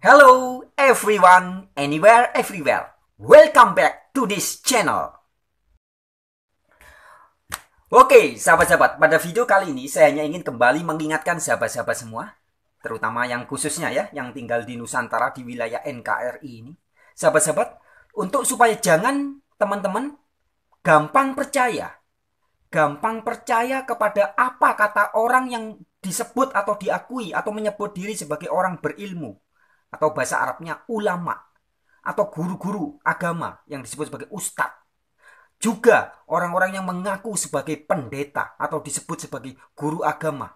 Hello everyone, anywhere, everywhere. Welcome back to this channel. Oke, sahabat-sahabat, pada video kali ini saya hanya ingin kembali mengingatkan sahabat-sahabat semua, terutama yang khususnya ya, yang tinggal di Nusantara di wilayah NKRI ini. Sahabat-sahabat, untuk supaya jangan teman-teman gampang percaya, gampang percaya kepada apa kata orang yang disebut atau diakui atau menyebut diri sebagai orang berilmu atau bahasa Arabnya ulama atau guru-guru agama yang disebut sebagai ustadz. Juga orang-orang yang mengaku sebagai pendeta atau disebut sebagai guru agama.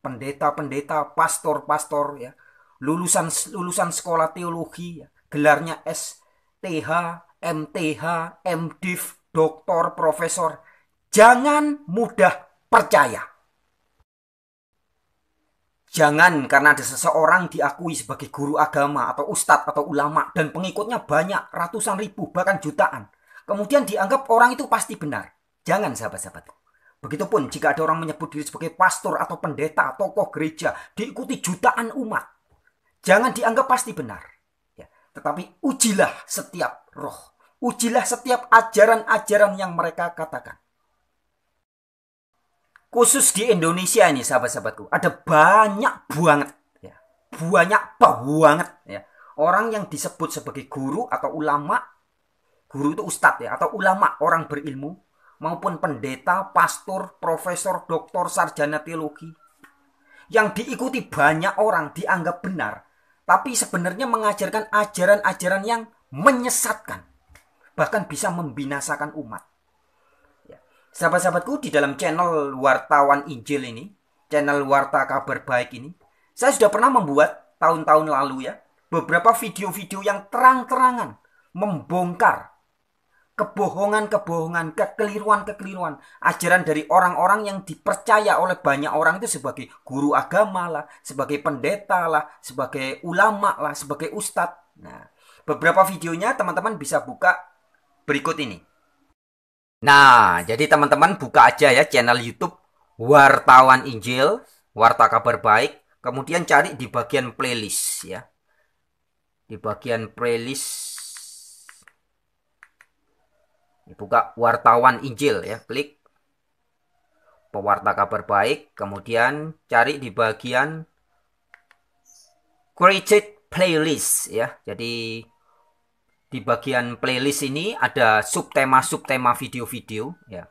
Pendeta-pendeta, pastor-pastor ya, lulusan lulusan sekolah teologi, ya, gelarnya STH, MTH, MDiv, doktor, profesor. Jangan mudah percaya. Jangan karena ada seseorang diakui sebagai guru agama atau ustadz atau ulama dan pengikutnya banyak, ratusan ribu, bahkan jutaan. Kemudian dianggap orang itu pasti benar. Jangan sahabat-sahabatku. Begitupun jika ada orang menyebut diri sebagai pastor atau pendeta, tokoh gereja, diikuti jutaan umat. Jangan dianggap pasti benar. Ya. Tetapi ujilah setiap roh. Ujilah setiap ajaran-ajaran yang mereka katakan khusus di Indonesia ini sahabat-sahabatku ada banyak banget ya banyak banget ya orang yang disebut sebagai guru atau ulama guru itu ustadz ya atau ulama orang berilmu maupun pendeta, pastor, profesor, doktor, sarjana teologi yang diikuti banyak orang dianggap benar tapi sebenarnya mengajarkan ajaran-ajaran yang menyesatkan bahkan bisa membinasakan umat sahabat-sahabatku di dalam channel wartawan Injil ini, channel warta kabar baik ini, saya sudah pernah membuat tahun-tahun lalu ya, beberapa video-video yang terang-terangan membongkar kebohongan-kebohongan, kekeliruan-kekeliruan, ajaran dari orang-orang yang dipercaya oleh banyak orang itu sebagai guru agama lah, sebagai pendeta lah, sebagai ulama lah, sebagai ustadz. Nah, beberapa videonya teman-teman bisa buka berikut ini. Nah, jadi teman-teman buka aja ya channel YouTube Wartawan Injil, Warta Kabar Baik, kemudian cari di bagian playlist ya. Di bagian playlist buka wartawan Injil ya, klik pewarta kabar baik, kemudian cari di bagian created playlist ya. Jadi di bagian playlist ini ada subtema-subtema video-video ya.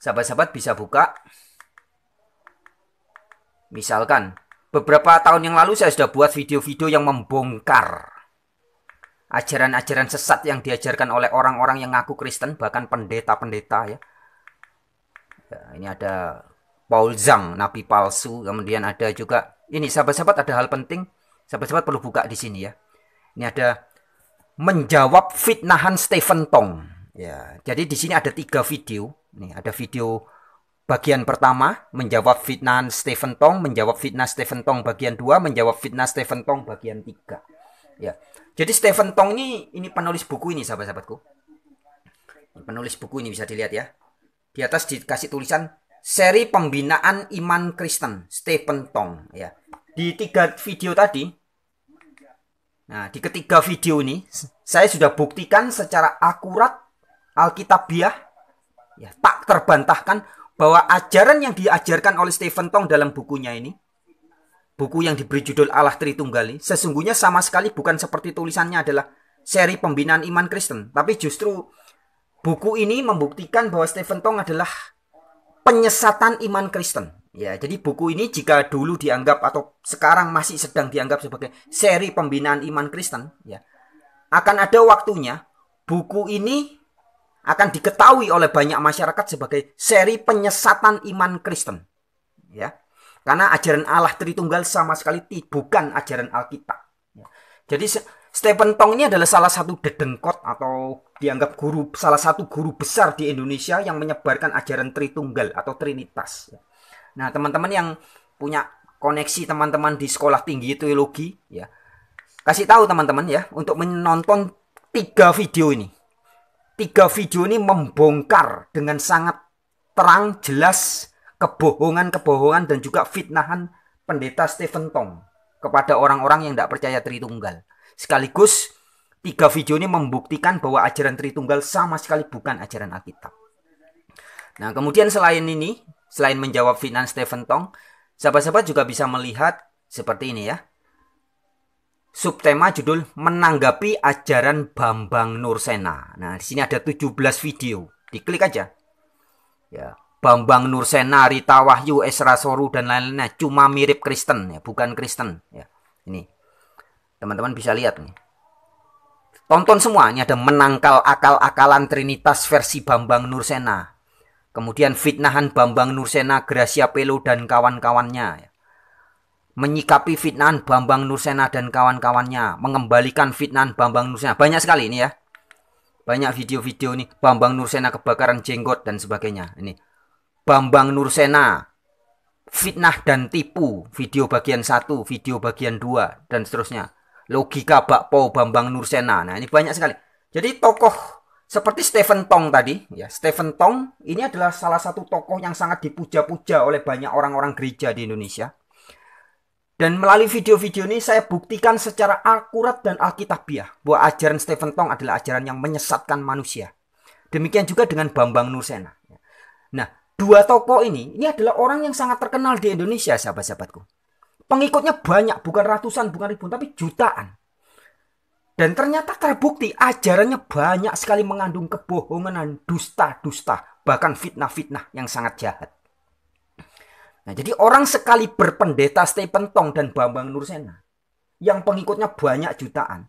Sahabat-sahabat bisa buka. Misalkan beberapa tahun yang lalu saya sudah buat video-video yang membongkar ajaran-ajaran sesat yang diajarkan oleh orang-orang yang ngaku Kristen bahkan pendeta-pendeta ya. ya. Ini ada Paul Zhang, nabi palsu, kemudian ada juga ini sahabat-sahabat ada hal penting. Sahabat-sahabat perlu buka di sini ya. Ini ada menjawab fitnahan Stephen Tong. Ya, jadi di sini ada tiga video. Nih, ada video bagian pertama menjawab fitnahan Stephen Tong, menjawab fitnah Stephen Tong bagian dua, menjawab fitnah Stephen Tong bagian tiga. Ya, jadi Stephen Tong ini ini penulis buku ini sahabat-sahabatku. Penulis buku ini bisa dilihat ya. Di atas dikasih tulisan seri pembinaan iman Kristen Stephen Tong ya. Di tiga video tadi Nah, di ketiga video ini saya sudah buktikan secara akurat alkitabiah ya tak terbantahkan bahwa ajaran yang diajarkan oleh Stephen Tong dalam bukunya ini buku yang diberi judul Allah Tritunggal sesungguhnya sama sekali bukan seperti tulisannya adalah seri pembinaan iman Kristen, tapi justru buku ini membuktikan bahwa Stephen Tong adalah penyesatan iman Kristen. Ya, jadi buku ini jika dulu dianggap atau sekarang masih sedang dianggap sebagai seri pembinaan iman Kristen, ya. Akan ada waktunya buku ini akan diketahui oleh banyak masyarakat sebagai seri penyesatan iman Kristen. Ya. Karena ajaran Allah Tritunggal sama sekali bukan ajaran Alkitab. Ya. Jadi Stephen Tong ini adalah salah satu dedengkot atau dianggap guru salah satu guru besar di Indonesia yang menyebarkan ajaran Tritunggal atau Trinitas. Ya. Nah, teman-teman yang punya koneksi teman-teman di sekolah tinggi teologi ya. Kasih tahu teman-teman ya untuk menonton tiga video ini. Tiga video ini membongkar dengan sangat terang jelas kebohongan-kebohongan dan juga fitnahan pendeta Stephen Tong kepada orang-orang yang tidak percaya Tritunggal. Sekaligus tiga video ini membuktikan bahwa ajaran Tritunggal sama sekali bukan ajaran Alkitab. Nah, kemudian selain ini, Selain menjawab fitnah Stephen Tong, sahabat-sahabat juga bisa melihat seperti ini ya. Subtema judul menanggapi ajaran Bambang Nursena. Nah, di sini ada 17 video. Diklik aja. Ya, Bambang Nursena, Rita Wahyu, Esra Soru dan lain-lainnya cuma mirip Kristen ya, bukan Kristen ya. Ini. Teman-teman bisa lihat nih. Tonton semuanya ini ada menangkal akal-akalan Trinitas versi Bambang Nursena. Kemudian fitnahan Bambang Nursena, Gracia Pelo dan kawan-kawannya. Menyikapi fitnahan Bambang Nursena dan kawan-kawannya, mengembalikan fitnahan Bambang Nursena. Banyak sekali ini ya. Banyak video-video ini Bambang Nursena kebakaran jenggot dan sebagainya. Ini Bambang Nursena fitnah dan tipu video bagian 1, video bagian 2 dan seterusnya. Logika bakpo Bambang Nursena. Nah, ini banyak sekali. Jadi tokoh seperti Stephen Tong tadi, ya Stephen Tong ini adalah salah satu tokoh yang sangat dipuja-puja oleh banyak orang-orang gereja di Indonesia. Dan melalui video-video ini saya buktikan secara akurat dan alkitabiah bahwa ajaran Stephen Tong adalah ajaran yang menyesatkan manusia. Demikian juga dengan Bambang Nursena. Nah, dua tokoh ini, ini adalah orang yang sangat terkenal di Indonesia, sahabat-sahabatku. Pengikutnya banyak, bukan ratusan, bukan ribuan, tapi jutaan. Dan ternyata terbukti ajarannya banyak sekali mengandung kebohongan dan dusta-dusta, bahkan fitnah-fitnah yang sangat jahat. Nah, jadi orang sekali berpendeta Stephen Tong dan Bambang Nursena yang pengikutnya banyak jutaan.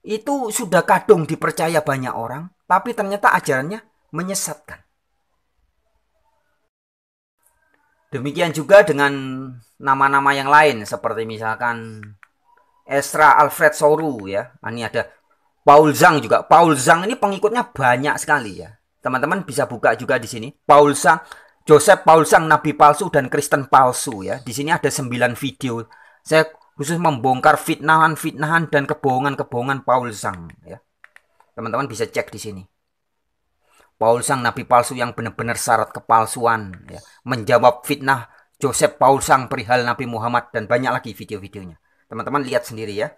Itu sudah kadung dipercaya banyak orang, tapi ternyata ajarannya menyesatkan. Demikian juga dengan nama-nama yang lain seperti misalkan Esra Alfred Soru ya. Ah, ini ada Paul Zhang juga. Paul Zhang ini pengikutnya banyak sekali ya. Teman-teman bisa buka juga di sini. Paul Zhang, Joseph Paul Zhang, Nabi palsu dan Kristen palsu ya. Di sini ada 9 video. Saya khusus membongkar fitnahan-fitnahan dan kebohongan-kebohongan Paul Zhang ya. Teman-teman bisa cek di sini. Paul Zhang nabi palsu yang benar-benar syarat kepalsuan ya. Menjawab fitnah Joseph Paul Zhang perihal Nabi Muhammad dan banyak lagi video-videonya. Teman-teman lihat sendiri ya.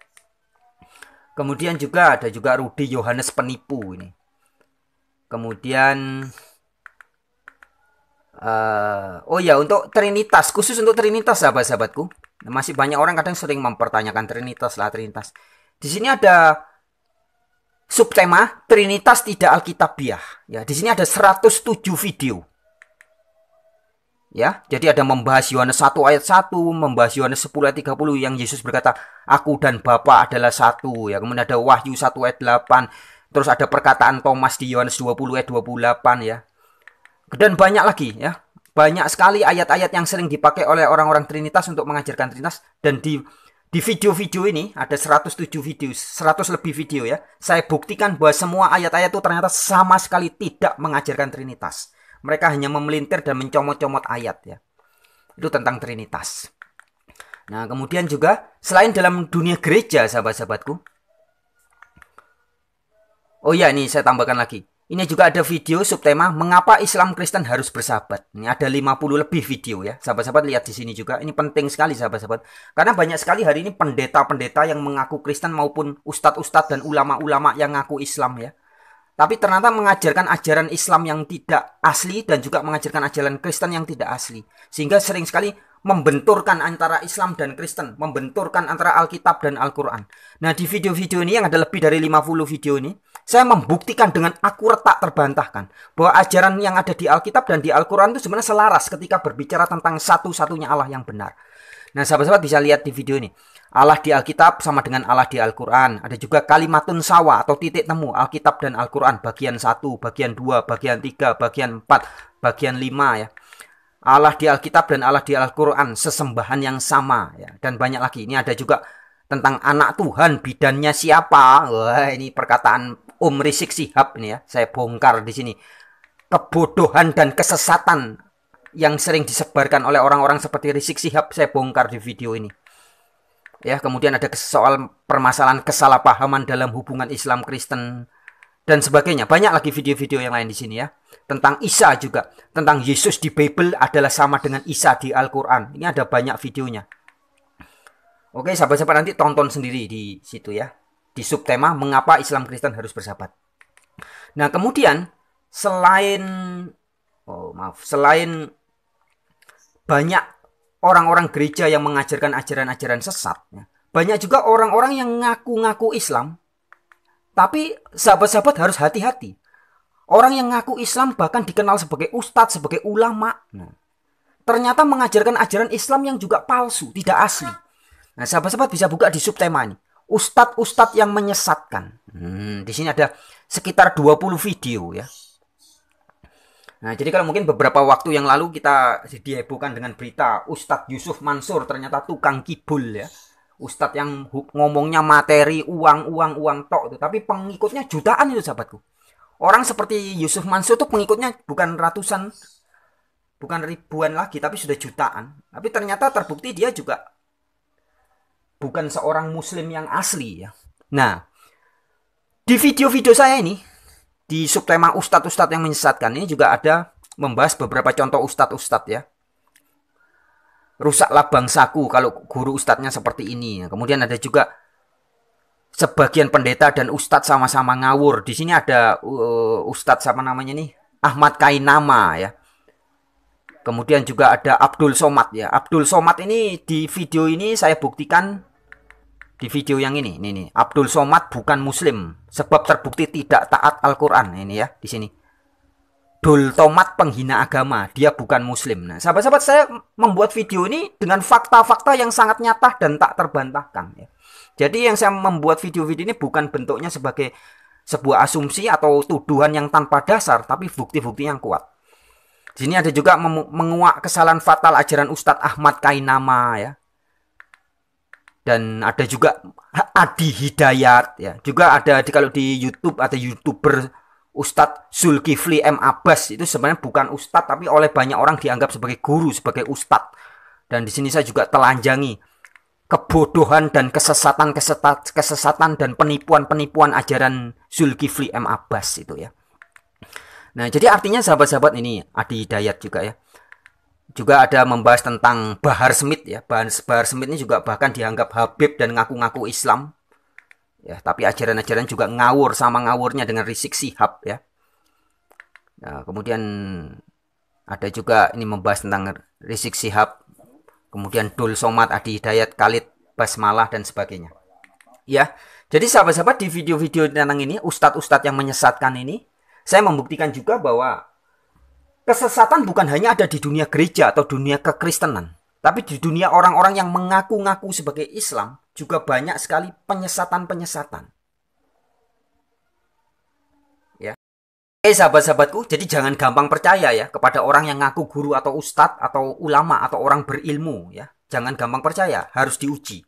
Kemudian juga ada juga Rudi Yohanes penipu ini. Kemudian uh, oh ya untuk Trinitas khusus untuk Trinitas sahabat-sahabatku masih banyak orang kadang sering mempertanyakan Trinitas lah Trinitas. Di sini ada subtema Trinitas tidak Alkitabiah. Ya, di sini ada 107 video. Ya, jadi ada membahas Yohanes 1 ayat 1, membahas Yohanes 10 ayat 30 yang Yesus berkata, "Aku dan Bapa adalah satu." Ya, kemudian ada Wahyu 1 ayat 8. Terus ada perkataan Thomas di Yohanes 20 ayat 28 ya. Dan banyak lagi ya. Banyak sekali ayat-ayat yang sering dipakai oleh orang-orang Trinitas untuk mengajarkan Trinitas dan di di video-video ini ada 107 video, 100 lebih video ya. Saya buktikan bahwa semua ayat-ayat itu ternyata sama sekali tidak mengajarkan Trinitas. Mereka hanya memelintir dan mencomot-comot ayat ya. Itu tentang Trinitas. Nah, kemudian juga selain dalam dunia gereja, sahabat-sahabatku. Oh iya, ini saya tambahkan lagi. Ini juga ada video subtema mengapa Islam Kristen harus bersahabat. Ini ada 50 lebih video ya. Sahabat-sahabat lihat di sini juga. Ini penting sekali sahabat-sahabat. Karena banyak sekali hari ini pendeta-pendeta yang mengaku Kristen maupun ustadz-ustadz dan ulama-ulama yang ngaku Islam ya tapi ternyata mengajarkan ajaran Islam yang tidak asli dan juga mengajarkan ajaran Kristen yang tidak asli. Sehingga sering sekali membenturkan antara Islam dan Kristen, membenturkan antara Alkitab dan Al-Quran. Nah di video-video ini yang ada lebih dari 50 video ini, saya membuktikan dengan akurat tak terbantahkan bahwa ajaran yang ada di Alkitab dan di Al-Quran itu sebenarnya selaras ketika berbicara tentang satu-satunya Allah yang benar. Nah sahabat-sahabat bisa lihat di video ini. Allah di Alkitab sama dengan Allah di Al-Quran. Ada juga kalimatun sawa atau titik temu Alkitab dan Al-Quran. Bagian 1, bagian 2, bagian 3, bagian 4, bagian 5 ya. Allah di Alkitab dan Allah di Al-Quran. Sesembahan yang sama ya. Dan banyak lagi. Ini ada juga tentang anak Tuhan bidannya siapa. Wah ini perkataan Om Rizik Sihab nih ya. Saya bongkar di sini. Kebodohan dan kesesatan yang sering disebarkan oleh orang-orang seperti Rizik Sihab saya bongkar di video ini ya kemudian ada soal permasalahan kesalahpahaman dalam hubungan Islam Kristen dan sebagainya banyak lagi video-video yang lain di sini ya tentang Isa juga tentang Yesus di Bible adalah sama dengan Isa di Al-Quran ini ada banyak videonya oke sahabat-sahabat nanti tonton sendiri di situ ya di subtema mengapa Islam Kristen harus bersahabat nah kemudian selain oh maaf selain banyak orang-orang gereja yang mengajarkan ajaran-ajaran sesat. Banyak juga orang-orang yang ngaku-ngaku Islam. Tapi sahabat-sahabat harus hati-hati. Orang yang ngaku Islam bahkan dikenal sebagai ustadz, sebagai ulama. Nah, ternyata mengajarkan ajaran Islam yang juga palsu, tidak asli. Nah, sahabat-sahabat bisa buka di subtema ini. Ustadz-ustadz yang menyesatkan. Hmm, di sini ada sekitar 20 video ya. Nah, jadi kalau mungkin beberapa waktu yang lalu kita dihebohkan dengan berita Ustadz Yusuf Mansur ternyata tukang kibul ya. Ustadz yang ngomongnya materi uang uang uang tok itu, tapi pengikutnya jutaan itu sahabatku. Orang seperti Yusuf Mansur itu pengikutnya bukan ratusan, bukan ribuan lagi, tapi sudah jutaan. Tapi ternyata terbukti dia juga bukan seorang Muslim yang asli ya. Nah, di video-video saya ini di subtema ustadz-ustadz yang menyesatkan ini juga ada membahas beberapa contoh ustadz-ustadz ya. Rusaklah bangsaku kalau guru ustadznya seperti ini. Kemudian ada juga sebagian pendeta dan ustadz sama-sama ngawur. Di sini ada uh, ustadz sama namanya nih Ahmad Kainama ya. Kemudian juga ada Abdul Somad ya. Abdul Somad ini di video ini saya buktikan di video yang ini ini, ini. Abdul Somad bukan muslim sebab terbukti tidak taat Al-Qur'an ini ya di sini Abdul Tomat penghina agama, dia bukan muslim. Nah, sahabat-sahabat saya membuat video ini dengan fakta-fakta yang sangat nyata dan tak terbantahkan. Ya. Jadi yang saya membuat video-video ini bukan bentuknya sebagai sebuah asumsi atau tuduhan yang tanpa dasar, tapi bukti-bukti yang kuat. Di sini ada juga menguak kesalahan fatal ajaran Ustadz Ahmad Kainama ya dan ada juga Adi Hidayat ya juga ada di kalau di YouTube atau youtuber Ustadz Zulkifli M Abbas itu sebenarnya bukan Ustadz tapi oleh banyak orang dianggap sebagai guru sebagai Ustadz dan di sini saya juga telanjangi kebodohan dan kesesatan kesesatan, kesesatan dan penipuan penipuan ajaran Zulkifli M Abbas itu ya nah jadi artinya sahabat-sahabat ini Adi Hidayat juga ya juga ada membahas tentang Bahar Smith ya. Bahar, Bahar Smith ini juga bahkan dianggap Habib dan ngaku-ngaku Islam. Ya, tapi ajaran-ajaran juga ngawur sama ngawurnya dengan Rizik Sihab ya. Nah, kemudian ada juga ini membahas tentang Rizik Sihab, kemudian Dul Somad, Adi Hidayat, Khalid Basmalah dan sebagainya. Ya. Jadi sahabat-sahabat di video-video tentang ini ustadz-ustadz yang menyesatkan ini, saya membuktikan juga bahwa Kesesatan bukan hanya ada di dunia gereja atau dunia kekristenan, tapi di dunia orang-orang yang mengaku-ngaku sebagai Islam juga banyak sekali penyesatan-penyesatan. Ya. Eh sahabat-sahabatku, jadi jangan gampang percaya ya kepada orang yang ngaku guru atau ustadz atau ulama atau orang berilmu ya. Jangan gampang percaya, harus diuji.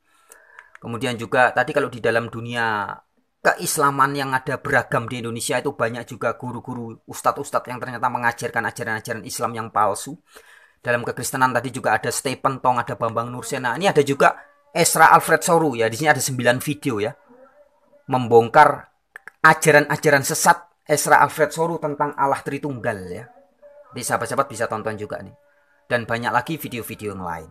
Kemudian juga tadi kalau di dalam dunia keislaman yang ada beragam di Indonesia itu banyak juga guru-guru ustadz-ustadz yang ternyata mengajarkan ajaran-ajaran Islam yang palsu. Dalam kekristenan tadi juga ada Stephen Tong, ada Bambang Nursena. Nah, ini ada juga Esra Alfred Soru ya. Di sini ada 9 video ya. Membongkar ajaran-ajaran sesat Esra Alfred Soru tentang Allah Tritunggal ya. Jadi sahabat-sahabat bisa tonton juga nih. Dan banyak lagi video-video yang lain.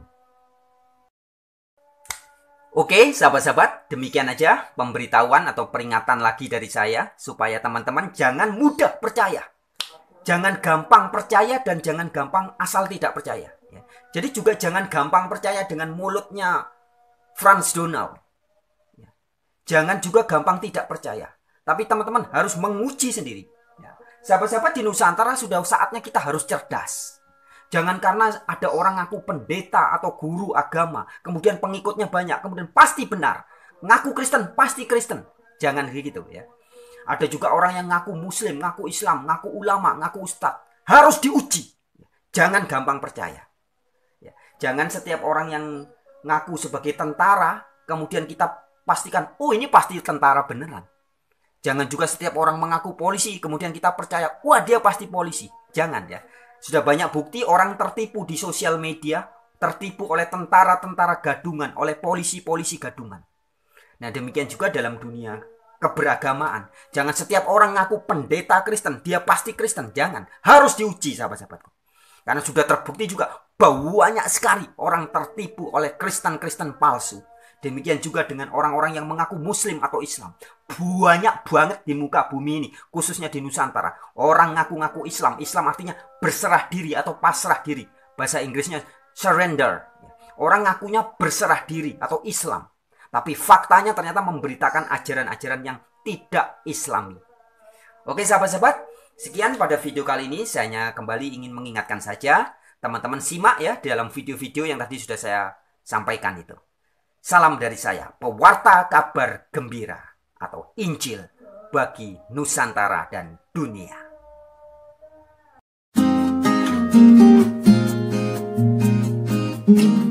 Oke, sahabat-sahabat, demikian aja pemberitahuan atau peringatan lagi dari saya supaya teman-teman jangan mudah percaya. Jangan gampang percaya dan jangan gampang asal tidak percaya. Ya. Jadi juga jangan gampang percaya dengan mulutnya Franz Donald. Ya. Jangan juga gampang tidak percaya. Tapi teman-teman harus menguji sendiri. Ya. Sahabat-sahabat di Nusantara sudah saatnya kita harus cerdas. Jangan karena ada orang ngaku pendeta atau guru agama, kemudian pengikutnya banyak, kemudian pasti benar. Ngaku Kristen, pasti Kristen. Jangan gitu ya. Ada juga orang yang ngaku muslim, ngaku Islam, ngaku ulama, ngaku ustadz. Harus diuji. Jangan gampang percaya. Ya. Jangan setiap orang yang ngaku sebagai tentara, kemudian kita pastikan, oh ini pasti tentara beneran. Jangan juga setiap orang mengaku polisi, kemudian kita percaya, wah dia pasti polisi. Jangan ya. Sudah banyak bukti orang tertipu di sosial media, tertipu oleh tentara-tentara gadungan, oleh polisi-polisi gadungan. Nah demikian juga dalam dunia keberagamaan. Jangan setiap orang ngaku pendeta Kristen, dia pasti Kristen. Jangan. Harus diuji sahabat-sahabatku. Karena sudah terbukti juga bahwa banyak sekali orang tertipu oleh Kristen-Kristen palsu. Demikian juga dengan orang-orang yang mengaku Muslim atau Islam. Banyak banget di muka bumi ini, khususnya di Nusantara. Orang ngaku-ngaku Islam. Islam artinya berserah diri atau pasrah diri. Bahasa Inggrisnya surrender. Orang ngakunya berserah diri atau Islam. Tapi faktanya ternyata memberitakan ajaran-ajaran yang tidak Islami. Oke sahabat-sahabat, sekian pada video kali ini. Saya hanya kembali ingin mengingatkan saja, teman-teman simak ya dalam video-video yang tadi sudah saya sampaikan itu. Salam dari saya, pewarta kabar gembira atau Injil bagi Nusantara dan dunia. thank you